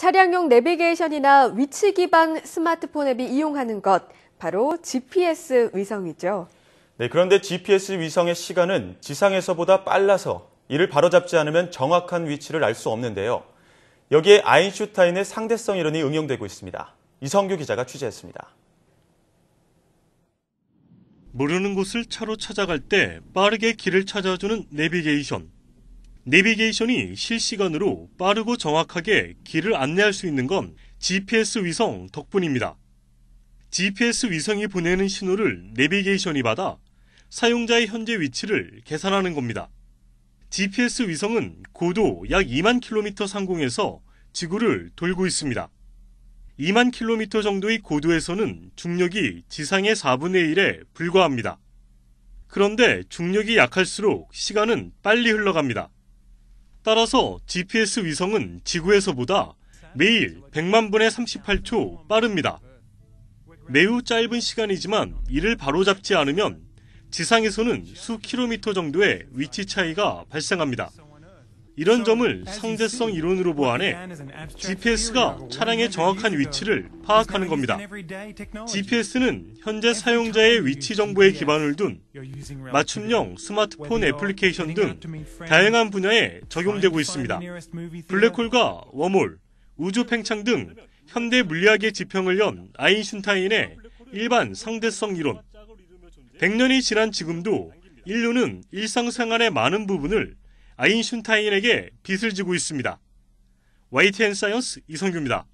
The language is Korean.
차량용 내비게이션이나 위치 기반 스마트폰 앱이 이용하는 것, 바로 GPS 위성이죠. 네, 그런데 GPS 위성의 시간은 지상에서보다 빨라서 이를 바로잡지 않으면 정확한 위치를 알 수 없는데요. 여기에 아인슈타인의 상대성 이론이 응용되고 있습니다. 이성규 기자가 취재했습니다. 모르는 곳을 차로 찾아갈 때 빠르게 길을 찾아주는 내비게이션. 내비게이션이 실시간으로 빠르고 정확하게 길을 안내할 수 있는 건 GPS 위성 덕분입니다. GPS 위성이 보내는 신호를 내비게이션이 받아 사용자의 현재 위치를 계산하는 겁니다. GPS 위성은 고도 약 2만 킬로미터 상공에서 지구를 돌고 있습니다. 2만 킬로미터 정도의 고도에서는 중력이 지상의 4분의 1에 불과합니다. 그런데 중력이 약할수록 시간은 빨리 흘러갑니다. 따라서 GPS 위성은 지구에서보다 매일 100만 분의 38초 빠릅니다. 매우 짧은 시간이지만 이를 바로잡지 않으면 지상에서는 수 킬로미터 정도의 위치 차이가 발생합니다. 이런 점을 상대성 이론으로 보완해 GPS가 차량의 정확한 위치를 파악하는 겁니다. GPS는 현재 사용자의 위치 정보에 기반을 둔 맞춤형 스마트폰 애플리케이션 등 다양한 분야에 적용되고 있습니다. 블랙홀과 웜홀, 우주 팽창 등 현대 물리학의 지평을 연 아인슈타인의 일반 상대성 이론. 100년이 지난 지금도 인류는 일상생활의 많은 부분을 아인슈타인에게 빚을 지고 있습니다. YTN 사이언스 이성규입니다.